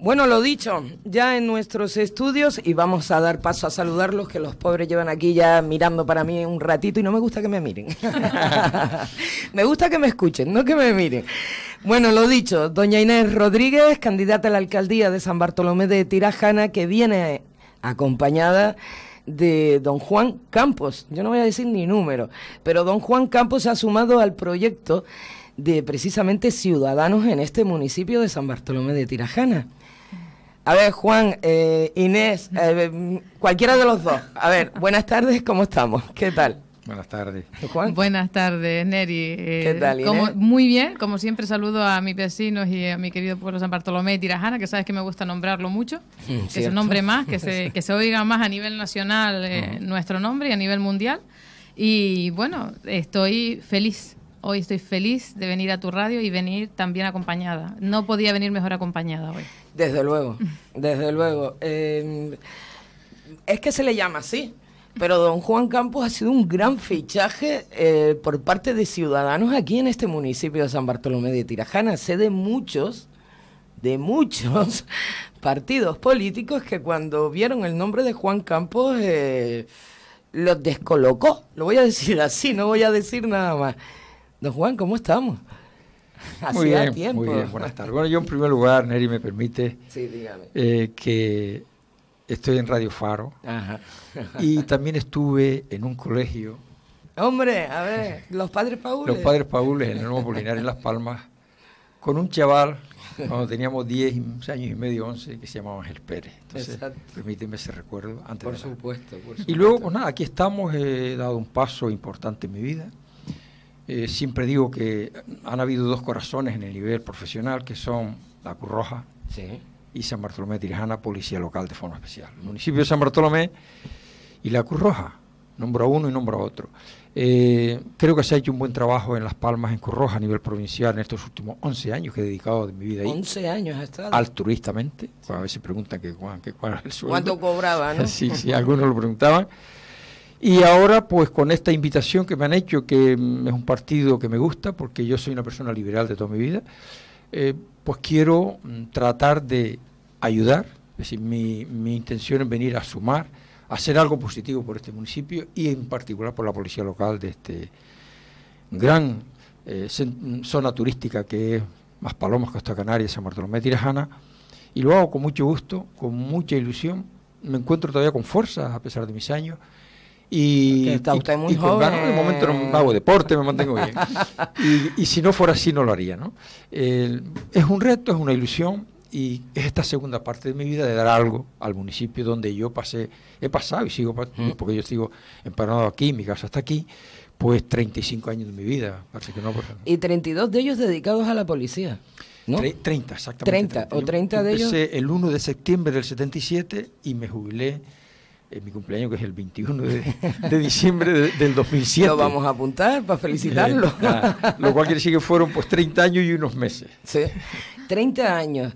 Bueno, lo dicho, ya en nuestros estudios y vamos a dar paso a saludarlos, que los pobres llevan aquí ya mirando para mí un ratito y no me gusta que me miren. me gusta que me escuchen, no que me miren. Bueno, lo dicho, doña Inés Rodríguez, candidata a la alcaldía de San Bartolomé de Tirajana, que viene acompañada de don Juan Campos. Yo no voy a decir ni número, pero don Juan Campos se ha sumado al proyecto de precisamente ciudadanos en este municipio de San Bartolomé de Tirajana. A ver, Juan, eh, Inés, eh, mm, cualquiera de los dos. A ver, buenas tardes, ¿cómo estamos? ¿Qué tal? Buenas tardes. Juan? Buenas tardes, Neri. Eh, ¿Qué tal, Inés? muy bien, como siempre saludo a mis vecinos y a mi querido pueblo San Bartolomé y Tirajana, que sabes que me gusta nombrarlo mucho, mm, que se nombre más, que se, oiga más a nivel nacional nuestro nombre y a nivel mundial. Y bueno, estoy feliz. Hoy estoy feliz de venir a tu radio y venir también acompañada. No podía venir mejor acompañada hoy. Desde luego, desde luego. Em, es que se le llama así, pero don Juan Campos ha sido un gran fichaje eh, por parte de ciudadanos aquí en este municipio de San Bartolomé de Tirajana. Sé de muchos, de muchos partidos políticos que cuando vieron el nombre de Juan Campos eh, los descolocó. Lo voy a decir así, no voy a decir nada más. Don Juan, ¿cómo estamos? Muy bien, muy bien, buenas tardes. Bueno, yo en primer lugar, Neri, me permite eh, que estoy en Radio Faro y también estuve en un colegio. Hombre, a ver, los padres paules. Los padres paules en el Nuevo Polinar, en Las Palmas, con un chaval cuando teníamos 10 años y medio, 11, que se llamaba Ángel Pérez. Entonces, Exacto. permíteme ese recuerdo. Antes por, supuesto, por supuesto, Y luego, pues nada, aquí estamos, he dado un paso importante en mi vida eh, siempre digo que han habido dos corazones en el nivel profesional, que son la Cruz Roja y San Bartolomé de Tirijana, Policía Local de Forma Especial. El municipio de San Bartolomé y la Cruz Roja, nombro uno y nombro otro. Eh, creo que se ha hecho un buen trabajo en Las Palmas, en Cruz Roja, a nivel provincial, en estos últimos 11 años que he dedicado de mi vida ahí. 11 años estado. Altruistamente, pues a veces preguntan que, que, cuál es el sueldo. ¿Cuánto cobraba, no? sí, sí, algunos lo preguntaban. Y ahora, pues con esta invitación que me han hecho, que mm, es un partido que me gusta, porque yo soy una persona liberal de toda mi vida, eh, pues quiero mm, tratar de ayudar. Es decir, mi, intención es venir a sumar, hacer algo positivo por este municipio y en particular por la policía local de este gran eh, zona turística que es Más Palomas, Costa Canaria, San Bartolomé, Tirajana. Y lo hago con mucho gusto, con mucha ilusión. Me encuentro todavía con fuerzas a pesar de mis años y, está usted muy joven. momento hago deporte, me mantengo bien. y, si no fuera así, no lo haría. ¿no? es un reto, es una ilusión y es esta segunda parte de mi vida de dar algo al municipio donde yo pasé, he pasado y sigo, porque yo sigo empanado aquí, mi casa está aquí, pues 35 años de mi vida. Pues. y 32 de ellos dedicados a la policía. ¿no? 30, exactamente. 30, o 30 de ellos. el 1 de septiembre del 77 y me jubilé es mi cumpleaños, que es el 21 de, diciembre del 2007. Lo vamos a apuntar para felicitarlo. Eh, lo cual quiere decir que fueron pues 30 años y unos meses. Sí, 30 años.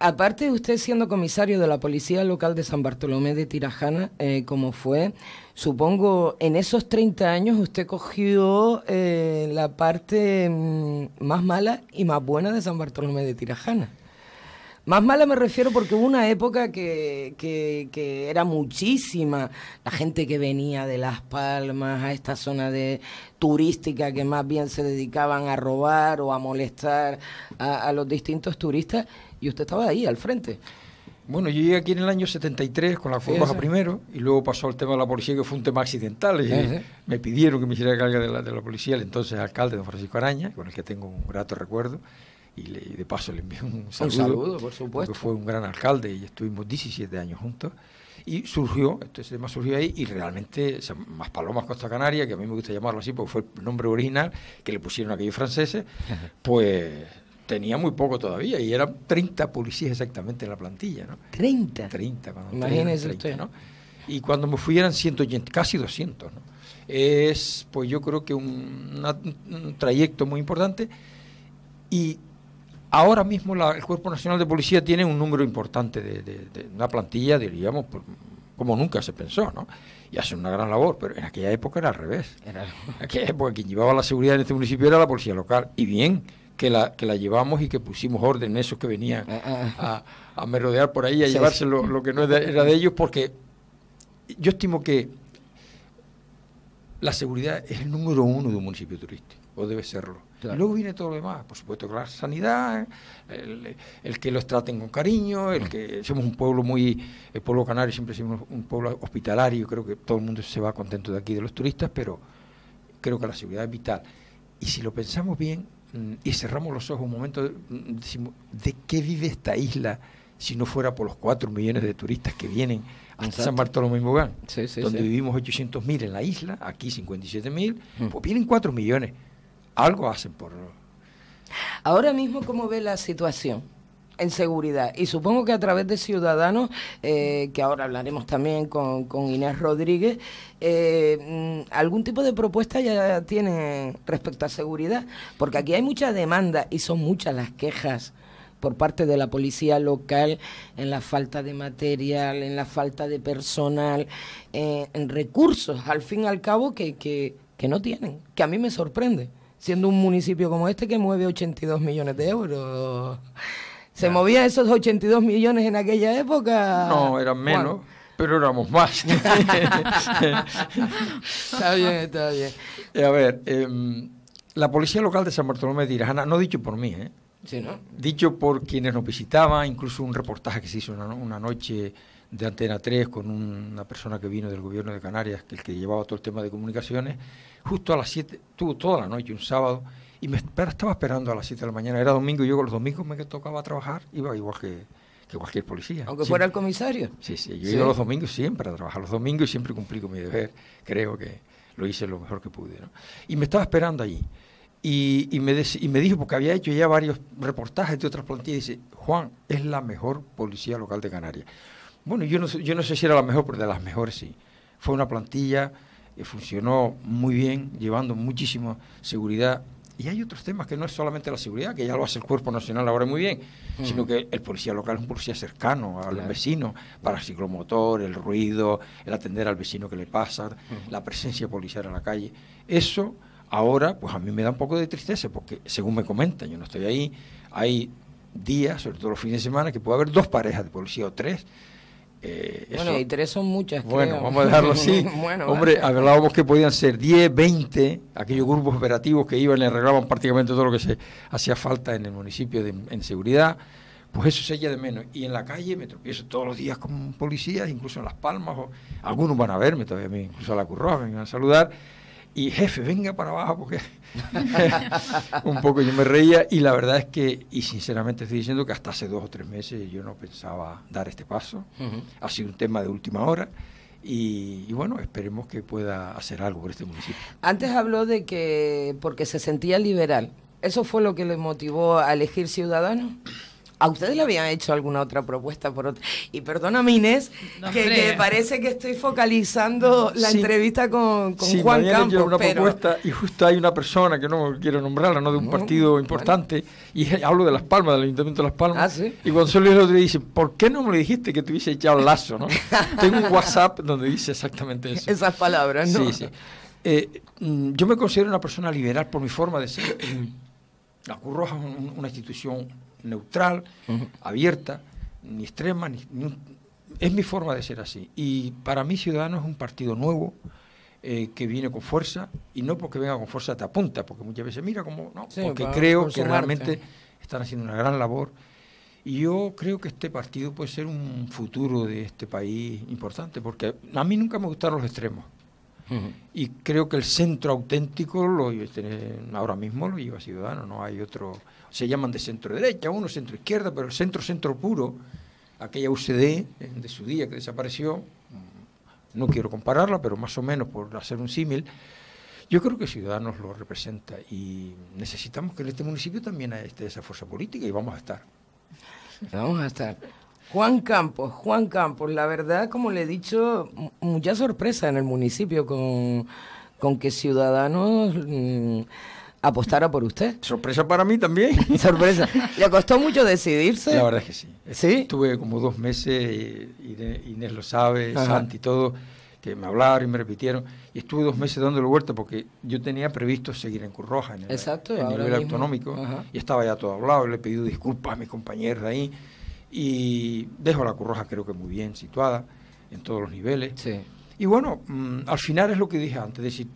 Aparte de usted siendo comisario de la Policía Local de San Bartolomé de Tirajana, eh, como fue, supongo en esos 30 años usted cogió eh, la parte mm, más mala y más buena de San Bartolomé de Tirajana. Más mala me refiero porque hubo una época que, era muchísima la gente que venía de Las Palmas a esta zona de turística que más bien se dedicaban a robar o a molestar a, los distintos turistas y usted estaba ahí al frente. Bueno, yo llegué aquí en el año 73 con la Fuerza primero y luego pasó el tema de la policía, que fue un tema accidental. Y me pidieron que me hiciera carga de la, de la policía, el entonces alcalde, don Francisco Araña, con el que tengo un grato recuerdo y, de paso le envío un saludo, un saludo por supuesto. porque fue un gran alcalde y estuvimos 17 años juntos. Y surgió, este tema surgió ahí, y realmente Más Palomas Costa Canaria, que a mí me gusta llamarlo así porque fue el nombre original que le pusieron aquellos franceses, pues tenía muy poco todavía y eran 30 policías exactamente en la plantilla, ¿no? 30. 30, cuando Imagínese usted. ¿no? Y cuando me fui eran 180, casi 200, ¿no? Es, pues yo creo que un, un trayecto muy importante y Ahora mismo el Cuerpo Nacional de Policía tiene un número importante de, una plantilla, diríamos, como nunca se pensó, ¿no? Y hace una gran labor, pero en aquella época era al revés. Era, en aquella época quien llevaba la seguridad en este municipio era la policía local. Y bien que la, la llevamos y que pusimos orden en esos que venían ah, ah. a, merodear por ahí, a llevarse lo, que no era de ellos, porque yo estimo que la seguridad es el número uno de un municipio turístico o debe serlo. luego viene todo lo demás, por supuesto, la sanidad, ¿eh? el, que los traten con cariño, el mm. que somos un pueblo muy, el pueblo canario siempre somos un pueblo hospitalario, creo que todo el mundo se va contento de aquí, de los turistas, pero creo que la seguridad es vital. Y si lo pensamos bien mm, y cerramos los ojos un momento, mm, decimos, ¿de qué vive esta isla si no fuera por los 4 millones de turistas que vienen a San Bartolomé y Mogán? Sí, sí, donde vivimos 800.000 en la isla, aquí 57.000, pues vienen 4 millones algo hacen por... Ahora mismo, ¿cómo ve la situación? en seguridad. Y supongo que a través de Ciudadanos, eh, que ahora hablaremos también con, Inés Rodríguez, eh, mm, algún tipo de propuesta ya tiene respecto a seguridad, porque aquí hay mucha demanda y son muchas las quejas por parte de la policía local en la falta de material, en la falta de personal, eh, en recursos, al fin y al cabo, que, que no tienen, que a mí me sorprende siendo un municipio como este que mueve 82 millones de euros. ¿Se movían esos 82 millones en aquella época? No, eran menos. Pero éramos más. está bien, está bien. Eh, a ver, eh, la policía local de San Bartolomé de Tirajana, no dicho por mí, ¿eh? dicho por quienes nos visitaban, incluso un reportaje que se hizo una noche de Antena 3 con una persona que vino del gobierno de Canarias, que el que llevaba todo el tema de comunicaciones, justo a las 7, tuvo toda la noche, un sábado, y me estaba esperando a las 7 de la mañana, era domingo, y yo los domingos me tocaba trabajar, iba igual que, cualquier policía. Aunque fuera el comisario. Sí, sí, yo iba los domingos siempre a trabajar los domingos y siempre cumplí con mi deber, creo que lo hice lo mejor que pude. Y me estaba esperando allí. Y, me y, me dijo, porque había hecho ya varios reportajes de otras plantillas, y dice, Juan, es la mejor policía local de Canarias. Bueno, yo no, yo no sé si era la mejor, pero de las mejores sí. Fue una plantilla que eh, funcionó muy bien, llevando muchísima seguridad. Y hay otros temas que no es solamente la seguridad, que ya lo hace el Cuerpo Nacional ahora muy bien, mm. sino que el policía local es un policía cercano al vecino, para el ciclomotor, el ruido, el atender al vecino que le pasa, la presencia policial en la calle. Eso ahora, pues a mí me da un poco de tristeza, porque según me comentan, yo no estoy ahí, hay días, sobre todo los fines de semana, que puede haber dos parejas de policía o tres eh, bueno, eso, y son muchas. Bueno, vamos a dejarlo así. Hombre, hablábamos que podían ser 10, 20, aquellos grupos operativos que iban y arreglaban prácticamente todo lo que se hacía falta en el municipio en seguridad. Pues eso se echa de menos. Y en la calle me tropiezo todos los días con policías, incluso en Las Palmas. algunos van a verme todavía, incluso a la Curroa, me van a saludar y jefe, venga para abajo, porque un poco yo me reía y la verdad es que, y sinceramente estoy diciendo que hasta hace dos o tres meses yo no pensaba dar este paso, ha sido un tema de última hora. Y, bueno, esperemos que pueda hacer algo por este municipio. Antes habló de que porque se sentía liberal. ¿Eso fue lo que le motivó a elegir Ciudadanos? ¿A ustedes le habían hecho alguna otra propuesta por otro Y perdóname Inés, que, parece que estoy focalizando la entrevista con, con sí, Juan una propuesta y justo hay una persona que no quiero nombrarla, no de un partido importante, y hablo de Las Palmas, del Ayuntamiento de Las Palmas. Ah, y Gonzalo dice, ¿por qué no me dijiste que te hubiese echado lazo? ¿no? Tengo un WhatsApp donde dice exactamente eso. Esas palabras, ¿no? Sí, sí. Eh, mm, yo me considero una persona liberal por mi forma de ser. La curroja es una institución neutral, abierta, ni extrema, ni, es mi forma de ser así. Y para mí Ciudadanos es un partido nuevo, eh, que viene con fuerza, y no porque venga con fuerza te apunta, porque muchas veces mira como, no, porque creo que realmente están haciendo una gran labor. Y yo creo que este partido puede ser un futuro de este país importante, porque a mí nunca me gustaron los extremos. Y creo que el centro auténtico lo ahora mismo lo lleva Ciudadanos, no hay otro se llaman de centro derecha, uno centro izquierda, pero el centro centro puro, aquella UCD eh, de su día que desapareció, mm, no quiero compararla, pero más o menos por hacer un símil, yo creo que Ciudadanos lo representa y necesitamos que en este municipio también esté esa fuerza política y vamos a estar. Vamos a estar. Juan Campos, Juan Campos, la verdad, como le he dicho, mucha sorpresa en el municipio con, que Ciudadanos... Mm, apostara por usted. Sorpresa para mí también. Sorpresa. ¿Le costó mucho decidirse? La verdad es que sí. ¿Sí? Estuve como dos meses, Inés, lo sabe, Santi y todo, que me hablaron y me repitieron. Y estuve dos meses dándole vuelta porque yo tenía previsto seguir en Curroja, en el, Exacto, nivel autonómico. Y estaba ya todo hablado, le he pedido disculpas a mi compañeros ahí. Y dejo la Curroja creo que muy bien situada, en todos los niveles. Sí. Y bueno, mm, al final es lo que dije antes, de decir,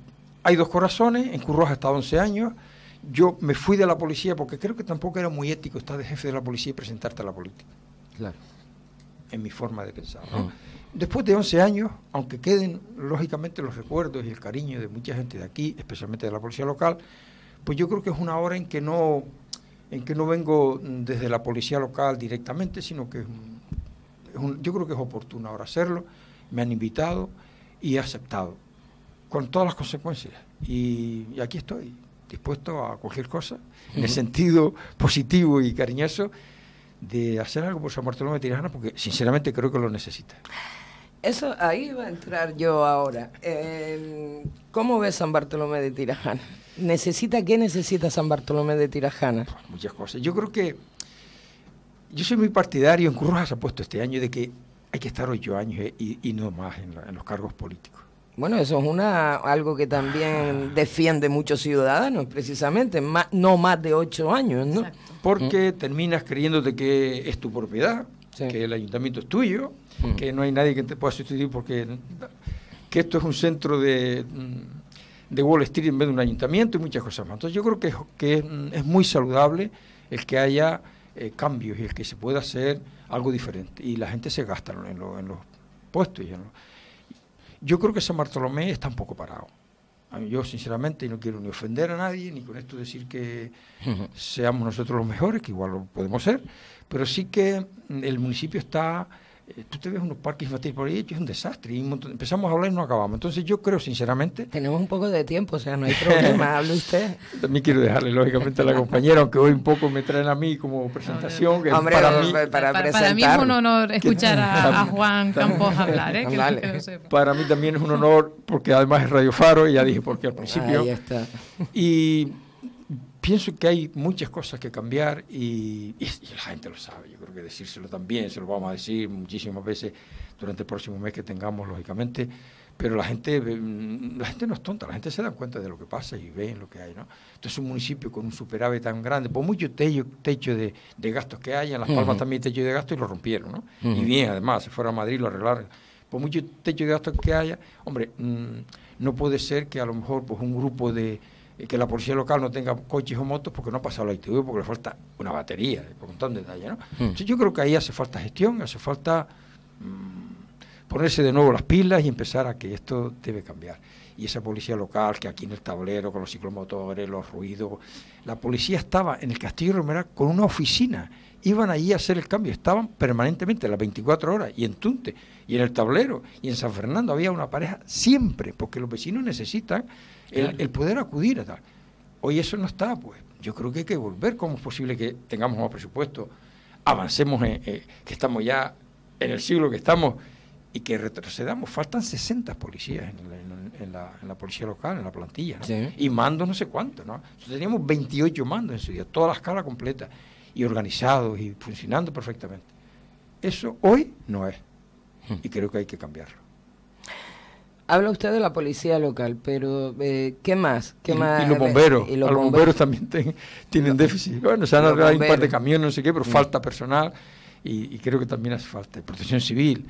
hay dos corazones, en Curroja hasta 11 años. Yo me fui de la policía porque creo que tampoco era muy ético estar de jefe de la policía y presentarte a la política. Claro. En mi forma de pensar. Ah. Después de 11 años, aunque queden lógicamente los recuerdos y el cariño de mucha gente de aquí, especialmente de la policía local, pues yo creo que es una hora en que no, en que no vengo desde la policía local directamente, sino que yo creo que es oportuno ahora hacerlo. Me han invitado y he aceptado con todas las consecuencias. Y, aquí estoy, dispuesto a cualquier cosa, en el sentido positivo y cariñoso de hacer algo por San Bartolomé de Tirajana, porque sinceramente creo que lo necesita. Eso, ahí va a entrar yo ahora. Em, ¿Cómo ves San Bartolomé de Tirajana? ¿Necesita qué necesita San Bartolomé de Tirajana? Pues, muchas cosas. Yo creo que. Yo soy muy partidario, en se ha puesto este año, de que hay que estar ocho años eh, y, no más en los cargos políticos. Bueno, eso es una algo que también defiende muchos ciudadanos, precisamente, no más de ocho años, ¿no? Porque mm. terminas creyéndote que es tu propiedad, que el ayuntamiento es tuyo, mm. que no hay nadie que te pueda sustituir porque que esto es un centro mm, de, Wall Street en vez de un ayuntamiento y muchas cosas más. Entonces yo creo que es, que es, muy saludable el que haya eh, cambios y el que se pueda hacer algo diferente. Y la gente se gasta en, en los puestos y en los yo creo que San Bartolomé está un poco parado. Yo, sinceramente, no quiero ni ofender a nadie, ni con esto decir que seamos nosotros los mejores, que igual lo podemos ser, pero sí que el municipio está eh, tú te ves unos parques infantiles por ahí, es un desastre. empezamos a hablar y no acabamos. Entonces yo creo, sinceramente... Tenemos un poco de tiempo, o sea, no hay problema, hable usted. También quiero dejarle, lógicamente, a la compañera, aunque hoy un poco me traen a mí como presentación. para, mí, mí es un honor escuchar a, Juan Campos hablar. ¿eh? para mí también es un honor, porque además es Radio Faro, y ya dije por porque al principio. Ahí está. Y pienso que hay muchas cosas que cambiar y, la gente lo sabe. Yo creo que decírselo también, se lo vamos a decir muchísimas veces durante el próximo mes que tengamos, lógicamente. Pero la gente, mm, la gente no es tonta, la gente se da cuenta de lo que pasa y ve lo que hay. ¿no? Entonces, este un municipio con un superávit tan grande, por mucho techo, de, gastos que haya, en Las Palmas también techo de gastos y lo rompieron. ¿no? Y bien, además, se fuera a Madrid lo arreglaron. Por mucho techo de gastos que haya, hombre, mm, no puede ser que a lo mejor pues, un grupo de y que la policía local no tenga coches o motos porque no ha pasado la ITV, porque le falta una batería, por un de detalle, ¿no? Hmm. yo creo que ahí hace falta gestión, hace falta mm, ponerse de nuevo las pilas y empezar a que esto debe cambiar y esa policía local que aquí en el tablero, con los ciclomotores, los ruidos, la policía estaba en el Castillo Romero con una oficina, iban allí a hacer el cambio, estaban permanentemente las 24 horas, y en Tunte, y en el tablero, y en San Fernando había una pareja siempre, porque los vecinos necesitan el, poder acudir a tal. Hoy eso no está, pues yo creo que hay que volver, cómo es posible que tengamos más presupuesto, avancemos, eh, que estamos ya en el siglo que estamos y que retrocedamos. Faltan 60 policías en el en la, policía local, en la plantilla, y mandos no sé cuántos. ¿no? teníamos 28 mandos en su día, todas las caras completas y organizados y funcionando perfectamente. Eso hoy no es hmm. y creo que hay que cambiarlo. Habla usted de la policía local, pero eh, ¿qué más? ¿Qué y, más? los bomberos. los, bomberos, también tienen déficit. Bueno, se han arreglado un par de camiones, no sé qué, pero mm. falta personal y, y, creo que también hace falta protección civil.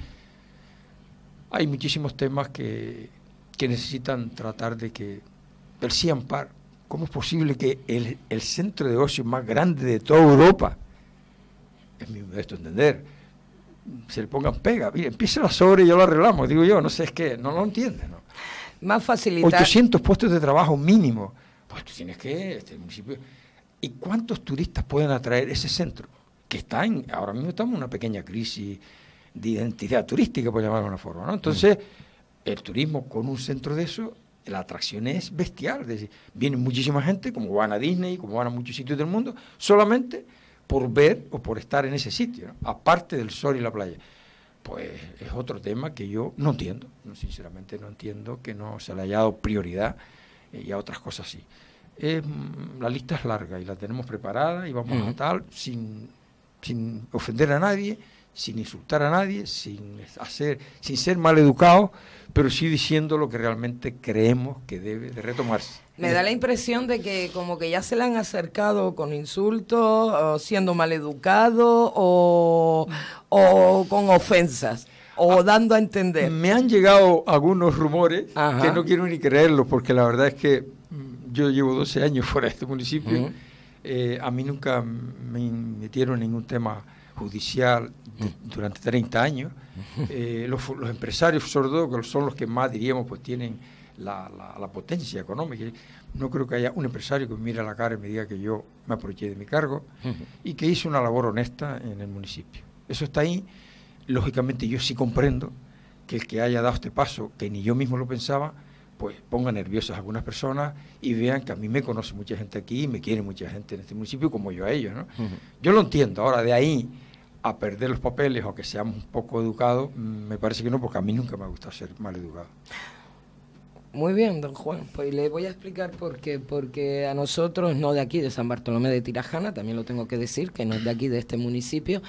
Hay muchísimos temas que, que necesitan tratar de que persigan par. ¿Cómo es posible que el, centro de ocio más grande de toda Europa, es mi modesto entender, se le pongan pega? empieza la sobre y yo lo arreglamos, digo yo, no sé, es que no lo entienden. Más facilidad. 800 puestos de trabajo mínimo. Pues tú tienes que, este municipio. ¿Y cuántos turistas pueden atraer ese centro? Que está en, ahora mismo estamos en una pequeña crisis de identidad turística, por llamarlo de una forma, ¿no? Entonces. Mm el turismo con un centro de eso, la atracción es bestial. Es viene muchísima gente, como van a Disney, como van a muchos sitios del mundo, solamente por ver o por estar en ese sitio, aparte del sol y la playa. Pues es otro tema que yo no entiendo, sinceramente no entiendo que no se le haya dado prioridad eh, y a otras cosas así. Mm, la lista es larga y la tenemos preparada y vamos a tal sin, sin ofender a nadie sin insultar a nadie, sin, hacer, sin ser maleducado, pero sí diciendo lo que realmente creemos que debe de retomarse. Me da la impresión de que como que ya se le han acercado con insultos, siendo maleducado o, o con ofensas o ah, dando a entender. Me han llegado algunos rumores que no quiero ni creerlos, porque la verdad es que mm, yo llevo 12 años fuera de este municipio. Eh, a mí nunca me metieron en ningún tema judicial durante 30 años. Eh, los, empresarios, sobre todo, que son los que más, diríamos, pues tienen la, potencia económica. No creo que haya un empresario que me mire a la cara y me diga que yo me aproveché de mi cargo y que hice una labor honesta en el municipio. Eso está ahí. Lógicamente yo sí comprendo que el que haya dado este paso, que ni yo mismo lo pensaba, pues ponga nerviosas a algunas personas y vean que a mí me conoce mucha gente aquí y me quiere mucha gente en este municipio como yo a ellos, Yo lo entiendo, ahora de ahí a perder los papeles o que seamos un poco educados, me parece que no, porque a mí nunca me gusta ser mal educado. Muy bien, don Juan. Pues le voy a explicar por qué. Porque a nosotros, no de aquí, de San Bartolomé de Tirajana, también lo tengo que decir, que no es de aquí, de este municipio,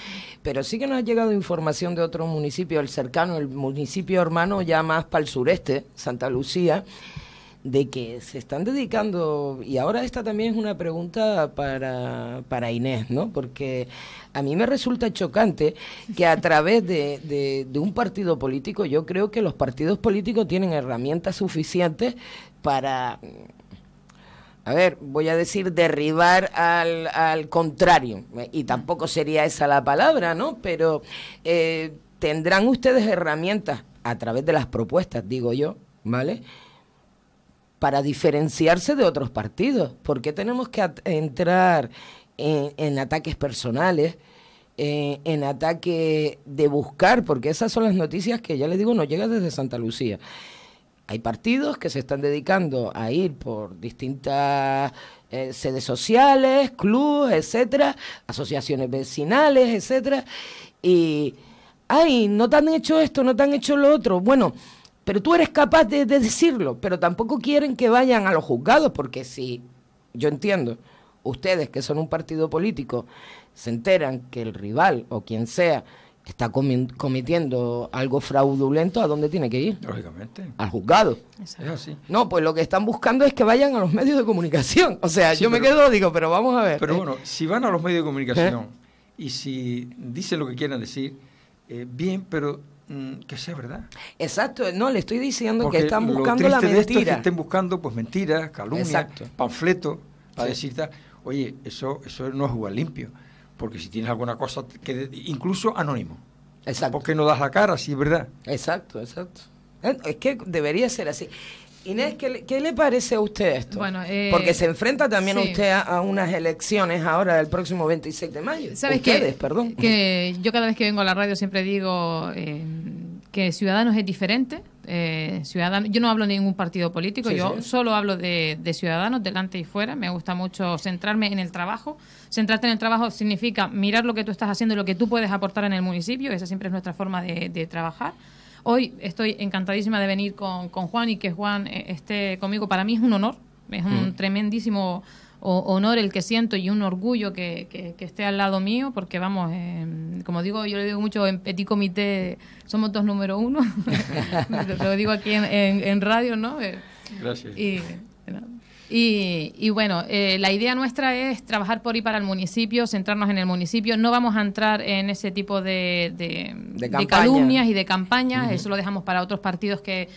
pero sí que nos ha llegado información de otro municipio, el cercano, el municipio hermano ya más para el sureste, Santa Lucía, de que se están dedicando, y ahora esta también es una pregunta para, para Inés, ¿no? Porque a mí me resulta chocante que a través de, un partido político, yo creo que los partidos políticos tienen herramientas suficientes para a ver, voy a decir derribar al, al, contrario, ¿eh? y tampoco sería esa la palabra, ¿no? Pero eh, tendrán ustedes herramientas a través de las propuestas, digo yo, ¿vale? para diferenciarse de otros partidos. ¿Por qué tenemos que entrar en, ataques personales, en, eh, en ataque de buscar? Porque esas son las noticias que ya les digo, no llegan desde Santa Lucía. Hay partidos que se están dedicando a ir por distintas eh, sedes sociales, clubes, etcétera, asociaciones vecinales, etcétera, y ay, no te han hecho esto, no te han hecho lo otro. Bueno, pero tú eres capaz de, decirlo, pero tampoco quieren que vayan a los juzgados, porque si, yo entiendo, ustedes que son un partido político, se enteran que el rival o quien sea está cometiendo algo fraudulento, ¿a dónde tiene que ir? Lógicamente. Al juzgado. No, pues lo que están buscando es que vayan a los medios de comunicación. O sea, yo me quedo, digo, pero vamos a ver. Pero ¿eh? bueno, si van a los medios de comunicación ¿Eh? y si dicen lo que quieran decir, eh, bien, pero Mm, que sea verdad. Exacto, no, le estoy diciendo que están buscando la mentira. De esto que estén buscando pues mentiras, calumnias, panfletos, para decir Oye, eso, eso no es jugar limpio. Porque si tienes alguna cosa, que incluso anónimo. Exacto. Porque no das la cara, sí, es verdad. Exacto, exacto. Eh, es que debería ser así. Inés, ¿qué le, parece a usted esto? Bueno, Porque eh, se enfrenta también usted a, unas elecciones ahora del próximo 26 de mayo. ¿Sabes qué? perdón. Que yo cada vez que vengo a la radio siempre digo eh, que Ciudadanos es diferente. Eh, yo no hablo de ningún partido político, yo solo hablo de, Ciudadanos delante y fuera. Me gusta mucho centrarme en el trabajo. Centrarte en el trabajo significa mirar lo que tú estás haciendo y lo que tú puedes aportar en el municipio. Esa siempre es nuestra forma de trabajar. Hoy estoy encantadísima de venir con, Juan y que Juan eh, esté conmigo. Para mí es un honor, es un mm. tremendísimo honor el que siento y un orgullo que, esté al lado mío, porque vamos, eh, como digo, yo le digo mucho en Petit Comité, somos dos número uno, lo digo aquí en, radio, ¿no? Gracias. Y, y, bueno, eh, la idea nuestra es trabajar por y para el municipio, centrarnos en el municipio. No vamos a entrar en ese tipo de, calumnias y de campañas. Eso lo dejamos para otros partidos que,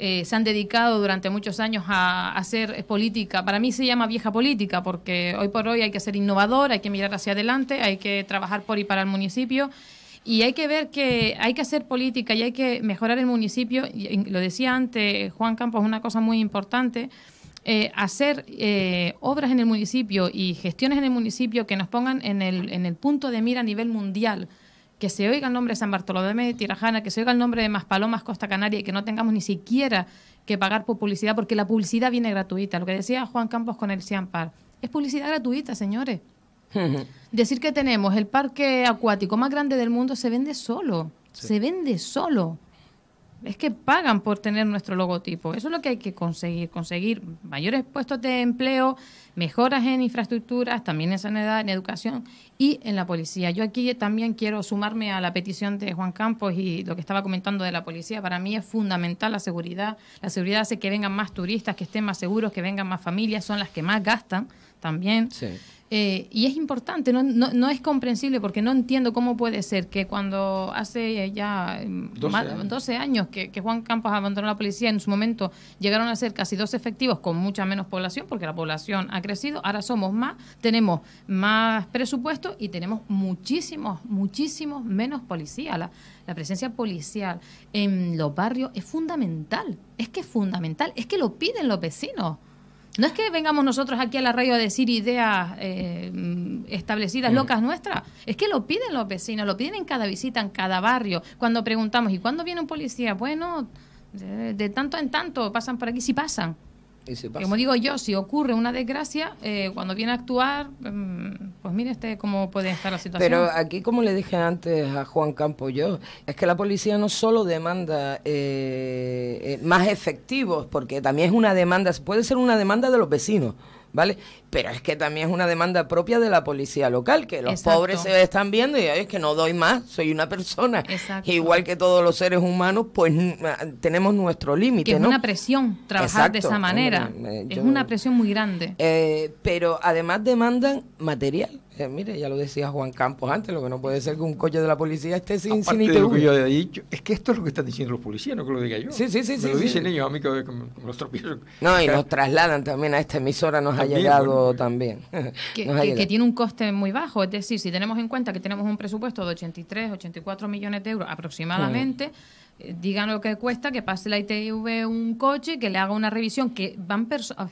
eh, se han dedicado durante muchos años a, hacer eh, política. Para mí se llama vieja política porque hoy por hoy hay que ser innovador, hay que mirar hacia adelante, hay que trabajar por y para el municipio. Y hay que ver que hay que hacer política y hay que mejorar el municipio. Y, lo decía antes Juan Campos, una cosa muy importante. Eh, hacer eh, obras en el municipio y gestiones en el municipio que nos pongan en el, en el punto de mira a nivel mundial que se oiga el nombre de San Bartolomé de Tirajana, que se oiga el nombre de Maspalomas Costa Canaria y que no tengamos ni siquiera que pagar por publicidad, porque la publicidad viene gratuita. Lo que decía Juan Campos con el CIAMPAR. Es publicidad gratuita, señores. Decir que tenemos el parque acuático más grande del mundo se vende solo. Se vende solo es que pagan por tener nuestro logotipo. Eso es lo que hay que conseguir, conseguir mayores puestos de empleo, mejoras en infraestructuras, también en sanidad, en educación y en la policía. Yo aquí también quiero sumarme a la petición de Juan Campos y lo que estaba comentando de la policía. Para mí es fundamental la seguridad. La seguridad hace que vengan más turistas, que estén más seguros, que vengan más familias, son las que más gastan también. Eh, y es importante, no, es comprensible porque no entiendo cómo puede ser que cuando hace eh, ya 12 mm, años, que, Juan Campos abandonó la policía, en su momento llegaron a ser casi dos efectivos con mucha menos población porque la población ha crecido, ahora somos más, tenemos más presupuesto y tenemos muchísimos, muchísimos menos policía. la presencia policial en los barrios es fundamental, es que es fundamental, es que lo piden los vecinos. No es que vengamos nosotros aquí a la radio a decir ideas eh, establecidas mm. locas nuestras, es que lo piden los vecinos, lo piden en cada visita, en cada barrio. Cuando preguntamos, ¿y cuándo viene un policía? Bueno, de, tanto en tanto pasan por aquí, si sí pasan. Como digo yo, si ocurre una desgracia, eh, cuando viene a actuar, mm, pues mire este cómo puede estar la situación. Pero aquí, como le dije antes a Juan Campo yo, es que la policía no solo demanda eh, eh, más efectivos, porque también es una demanda, puede ser una demanda de los vecinos. ¿vale? Pero es que también es una demanda propia de la policía local, que los pobres se están viendo y es que no doy más, soy una persona. Igual que todos los seres humanos, pues ah, tenemos nuestro límite. Es una presión trabajar de esa manera. es una presión muy grande. Eh, pero además demandan material eh, mire, ya lo decía Juan Campos antes, lo que no puede ser que un coche de la policía esté sin, Aparte lo que yo he dicho, es que esto es lo que están diciendo los policías, no que lo diga yo. Sí, sí, sí. sí, lo dicen ellos a mí que, los tropiezos. No, y nos trasladan también a esta emisora, nos ha llegado también. Que, tiene un coste muy bajo, es decir, si tenemos en cuenta que tenemos un presupuesto de 83, 84 millones de euros aproximadamente, mm. eh, digan lo que cuesta que pase la ITV un coche, que le haga una revisión, que van personas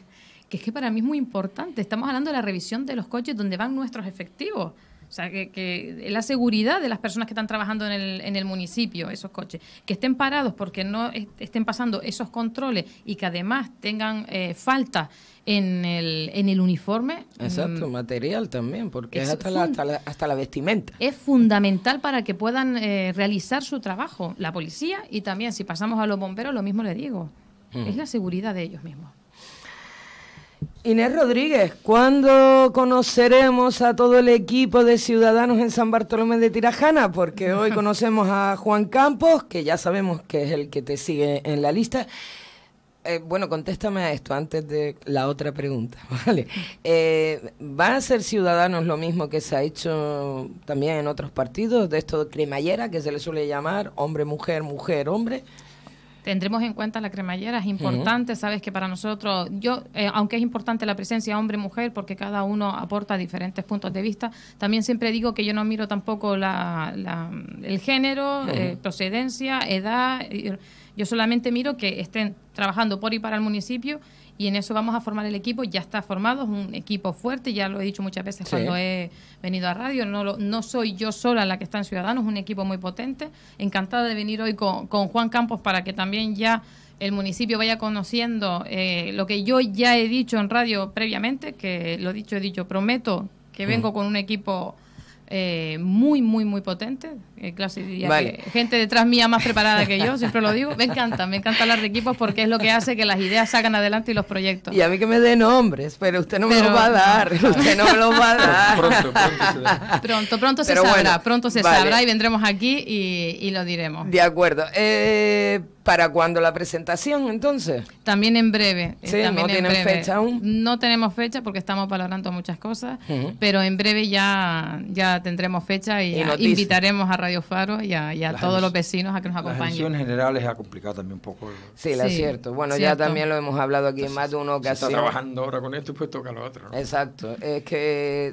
que es que para mí es muy importante. Estamos hablando de la revisión de los coches donde van nuestros efectivos. O sea, que, que, la seguridad de las personas que están trabajando en el, municipio, esos coches, que estén parados porque no estén pasando esos controles y que además tengan eh, falta en el, uniforme. Mm, Exacto, material también, porque hasta, la, hasta, la, vestimenta. Es fundamental para que puedan eh, realizar su trabajo, la policía y también si pasamos a los bomberos, lo mismo le digo, es la seguridad de ellos mismos. Inés Rodríguez, ¿cuándo conoceremos a todo el equipo de Ciudadanos en San Bartolomé de Tirajana? Porque hoy conocemos a Juan Campos, que ya sabemos que es el que te sigue en la lista. Eh, bueno, contéstame a esto antes de la otra pregunta, ¿vale? Eh, ¿Van a ser ciudadanos lo mismo que se ha hecho también en otros partidos, de esto de cremallera, que se le suele llamar hombre tendremos en cuenta la cremallera. Es importante, sabes que para nosotros, yo, eh, aunque es importante la presencia hombre-mujer, porque cada uno aporta diferentes puntos de vista, también siempre digo que yo no miro tampoco el género, eh, procedencia, edad. Yo solamente miro que estén trabajando por y para el municipio y en eso vamos a formar el equipo. Ya está formado, es un equipo fuerte, ya lo he dicho muchas veces cuando he venido a radio. No, no soy yo sola la que está en Ciudadanos, es un equipo muy potente. Encantada de venir hoy con, Juan Campos para que también ya el municipio vaya conociendo eh, lo que yo ya he dicho en radio previamente, que lo dicho, he dicho, prometo que mm. vengo con un equipo eh, muy, muy, muy potente. Eh, gente detrás mía más preparada que yo, siempre lo digo. Me encanta, me encanta hablar de equipos porque es lo que hace que las ideas sacan adelante y los proyectos. Y a mí que me dé nombres, pero usted no me los va a dar. usted no me los va a dar. Pronto, pronto se, pronto, se sabrá. pronto se sabrá y vendremos aquí y, lo diremos. De acuerdo. Eh, ¿Para cuándo la presentación entonces? También en breve. Eh, sí, no tienen fecha aún. No tenemos fecha porque estamos valorando muchas cosas, pero en breve ya, ya tendremos fecha y, invitaremos a Radio Faro y a, todos los vecinos a que nos acompañen. Las generales ha complicado también un poco. Sí, la cierto. Bueno, ya también lo hemos hablado aquí en más de una ocasión. está trabajando ahora con esto y pues toca lo otro. Exacto. Es que,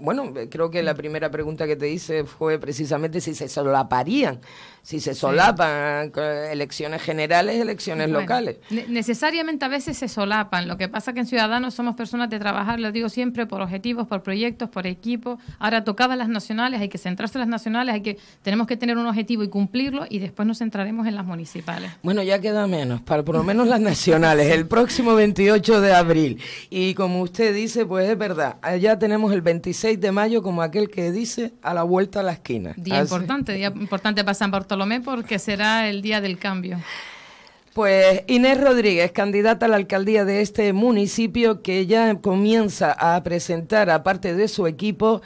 bueno, creo que la primera pregunta que te hice fue precisamente si se solaparían si se solapan eh, elecciones generales, elecciones locales. necesariamente a veces se solapan. Lo que pasa que en Ciudadanos somos personas de trabajar, lo digo siempre, por objetivos, por proyectos, por equipo, Ahora tocaba las nacionales, hay que centrarse en las nacionales, hay que tenemos que tener un objetivo y cumplirlo y después nos centraremos en las municipales. Bueno, ya queda menos, para por lo menos las nacionales, el próximo 28 de abril. Y como usted dice, pues es verdad, ya tenemos el 26 de mayo como aquel que dice a la vuelta a la esquina. Día importante, día importante pasan por porque será el día del cambio. Pues Inés Rodríguez, candidata a la alcaldía de este municipio, que ya comienza a presentar, aparte de su equipo,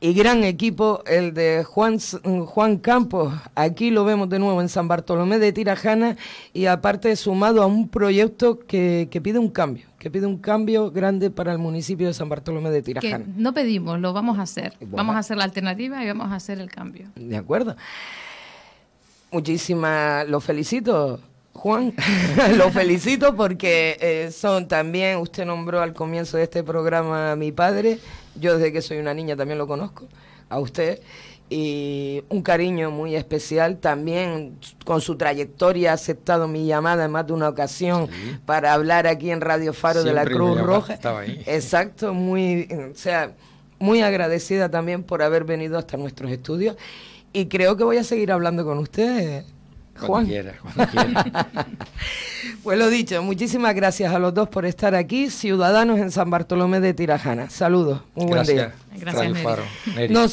y gran equipo, el de Juan, Juan Campos. Aquí lo vemos de nuevo en San Bartolomé de Tirajana y aparte sumado a un proyecto que, pide un cambio, que pide un cambio grande para el municipio de San Bartolomé de Tirajana. no pedimos, lo vamos a hacer. Vamos a hacer la alternativa y vamos a hacer el cambio. De acuerdo. Muchísimas, lo felicito, Juan, lo felicito porque eh, son también, usted nombró al comienzo de este programa a mi padre, yo desde que soy una niña también lo conozco, a usted, y un cariño muy especial también con su trayectoria, ha aceptado mi llamada en más de una ocasión para hablar aquí en Radio Faro de la Cruz Roja. Exacto, muy, o sea, muy agradecida también por haber venido hasta nuestros estudios y creo que voy a seguir hablando con usted, Juan. Cuando quiera, cuando pues lo dicho, muchísimas gracias a los dos por estar aquí, ciudadanos en San Bartolomé de Tirajana. Saludos, muy buen día. Gracias,